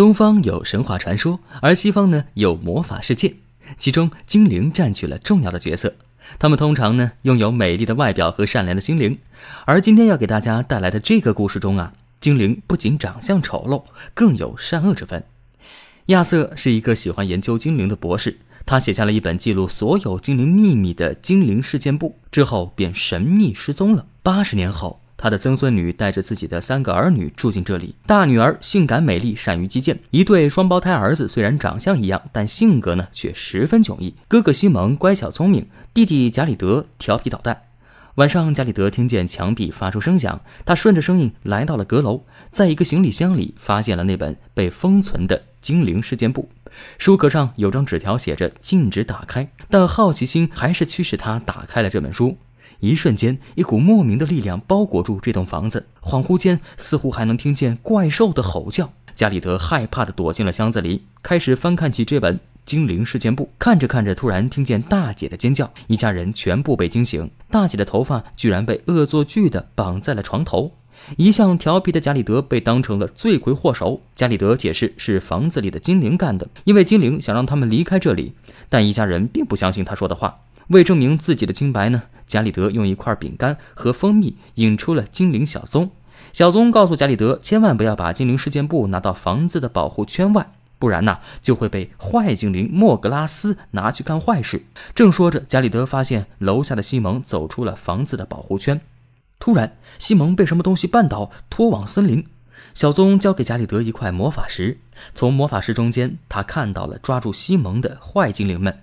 东方有神话传说，而西方呢有魔法世界，其中精灵占据了重要的角色。他们通常呢拥有美丽的外表和善良的心灵。而今天要给大家带来的这个故事中啊，精灵不仅长相丑陋，更有善恶之分。亚瑟是一个喜欢研究精灵的博士，他写下了一本记录所有精灵秘密的《精灵事件簿》，之后便神秘失踪了。八十年后。他的曾孙女带着自己的三个儿女住进这里。大女儿性感美丽，善于击剑；一对双胞胎儿子虽然长相一样，但性格呢却十分迥异。哥哥西蒙乖巧聪明，弟弟贾里德调皮捣蛋。晚上，贾里德听见墙壁发出声响，他顺着声音来到了阁楼，在一个行李箱里发现了那本被封存的《精灵事件簿》。书壳上有张纸条，写着“禁止打开”，但好奇心还是驱使他打开了这本书。一瞬间，一股莫名的力量包裹住这栋房子。恍惚间，似乎还能听见怪兽的吼叫。加里德害怕地躲进了箱子里，开始翻看起这本精灵事件簿。看着看着，突然听见大姐的尖叫，一家人全部被惊醒。大姐的头发居然被恶作剧地绑在了床头。一向调皮的加里德被当成了罪魁祸首。加里德解释是房子里的精灵干的，因为精灵想让他们离开这里，但一家人并不相信他说的话。为证明自己的清白呢，贾里德用一块饼干和蜂蜜引出了精灵小棕。小棕告诉贾里德，千万不要把精灵事件簿拿到房子的保护圈外，不然呢就会被坏精灵莫格拉斯拿去干坏事。正说着，贾里德发现楼下的西蒙走出了房子的保护圈。突然，西蒙被什么东西绊倒，拖往森林。小棕交给贾里德一块魔法石，从魔法石中间，他看到了抓住西蒙的坏精灵们。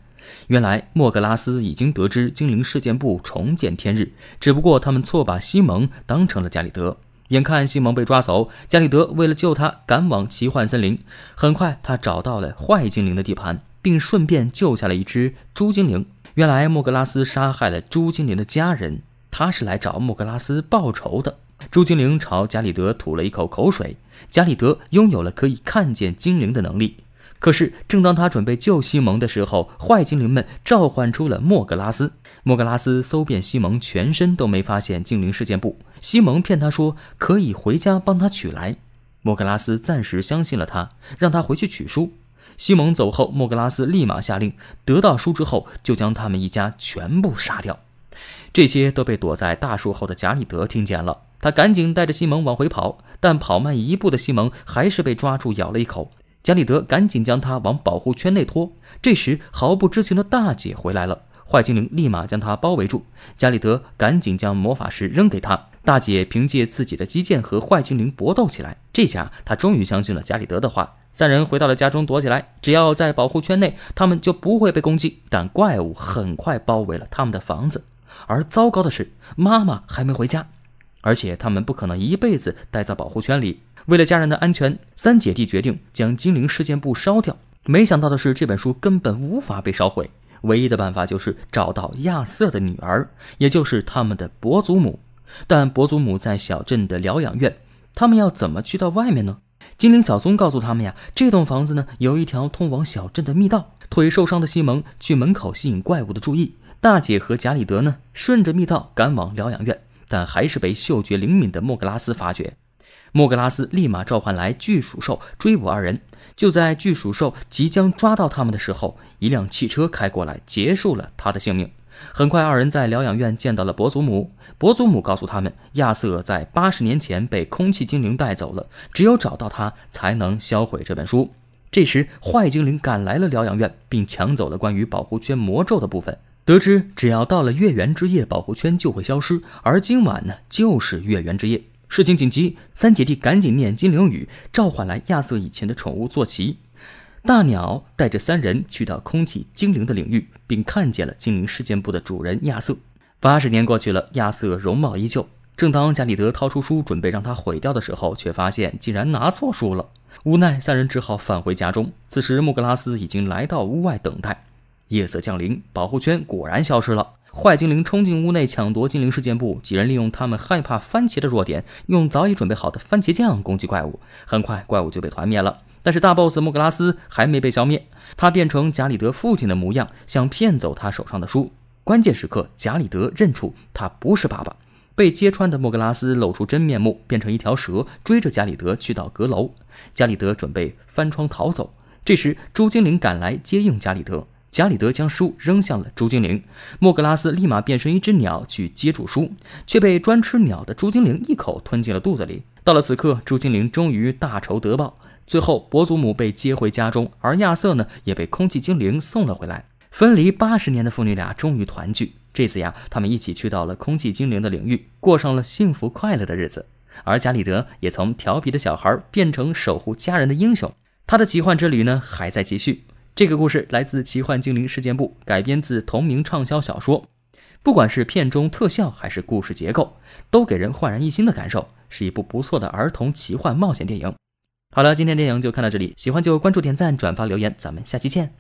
原来莫格拉斯已经得知精灵事件部重见天日，只不过他们错把西蒙当成了加里德。眼看西蒙被抓走，加里德为了救他，赶往奇幻森林。很快，他找到了坏精灵的地盘，并顺便救下了一只猪精灵。原来莫格拉斯杀害了猪精灵的家人，他是来找莫格拉斯报仇的。猪精灵朝加里德吐了一口口水，加里德拥有了可以看见精灵的能力。可是，正当他准备救西蒙的时候，坏精灵们召唤出了莫格拉斯。莫格拉斯搜遍西蒙全身，都没发现精灵事件簿。西蒙骗他说可以回家帮他取来，莫格拉斯暂时相信了他，让他回去取书。西蒙走后，莫格拉斯立马下令，得到书之后就将他们一家全部杀掉。这些都被躲在大树后的贾里德听见了，他赶紧带着西蒙往回跑，但跑慢一步的西蒙还是被抓住咬了一口。加里德赶紧将他往保护圈内拖。这时，毫不知情的大姐回来了，坏精灵立马将她包围住。加里德赶紧将魔法师扔给她。大姐凭借自己的击剑和坏精灵搏斗起来。这下，她终于相信了加里德的话。三人回到了家中躲起来。只要在保护圈内，他们就不会被攻击。但怪物很快包围了他们的房子。而糟糕的是，妈妈还没回家，而且他们不可能一辈子待在保护圈里。为了家人的安全，三姐弟决定将《精灵事件簿》烧掉。没想到的是，这本书根本无法被烧毁。唯一的办法就是找到亚瑟的女儿，也就是他们的伯祖母。但伯祖母在小镇的疗养院，他们要怎么去到外面呢？精灵小松告诉他们呀，这栋房子呢有一条通往小镇的密道。腿受伤的西蒙去门口吸引怪物的注意，大姐和贾里德呢顺着密道赶往疗养院，但还是被嗅觉灵敏的莫格拉斯发觉。莫格拉斯立马召唤来巨鼠兽追捕二人。就在巨鼠兽即将抓到他们的时候，一辆汽车开过来，结束了他的性命。很快，二人在疗养院见到了伯祖母。伯祖母告诉他们，亚瑟在八十年前被空气精灵带走了，只有找到他才能销毁这本书。这时，坏精灵赶来了疗养院，并抢走了关于保护圈魔咒的部分。得知只要到了月圆之夜，保护圈就会消失，而今晚呢，就是月圆之夜。事情紧急，三姐弟赶紧念精灵语，召唤来亚瑟以前的宠物坐骑大鸟，带着三人去到空气精灵的领域，并看见了精灵事件部的主人亚瑟。八十年过去了，亚瑟容貌依旧。正当加里德掏出书准备让他毁掉的时候，却发现竟然拿错书了。无奈，三人只好返回家中。此时，穆格拉斯已经来到屋外等待。夜色降临，保护圈果然消失了。坏精灵冲进屋内抢夺精灵事件簿，几人利用他们害怕番茄的弱点，用早已准备好的番茄酱攻击怪物。很快，怪物就被团灭了。但是大 boss 莫格拉斯还没被消灭，他变成贾里德父亲的模样，想骗走他手上的书。关键时刻，贾里德认出他不是爸爸，被揭穿的莫格拉斯露出真面目，变成一条蛇，追着贾里德去到阁楼。贾里德准备翻窗逃走，这时朱精灵赶来接应贾里德。加里德将书扔向了猪精灵，莫格拉斯立马变身一只鸟去接住书，却被专吃鸟的猪精灵一口吞进了肚子里。到了此刻，猪精灵终于大仇得报。最后，伯祖母被接回家中，而亚瑟呢，也被空气精灵送了回来。分离八十年的父女俩终于团聚。这次呀，他们一起去到了空气精灵的领域，过上了幸福快乐的日子。而加里德也从调皮的小孩变成守护家人的英雄。他的奇幻之旅呢，还在继续。这个故事来自《奇幻精灵事件簿》，改编自同名畅销小说。不管是片中特效还是故事结构，都给人焕然一新的感受，是一部不错的儿童奇幻冒险电影。好了，今天电影就看到这里，喜欢就关注、点赞、转发、留言，咱们下期见。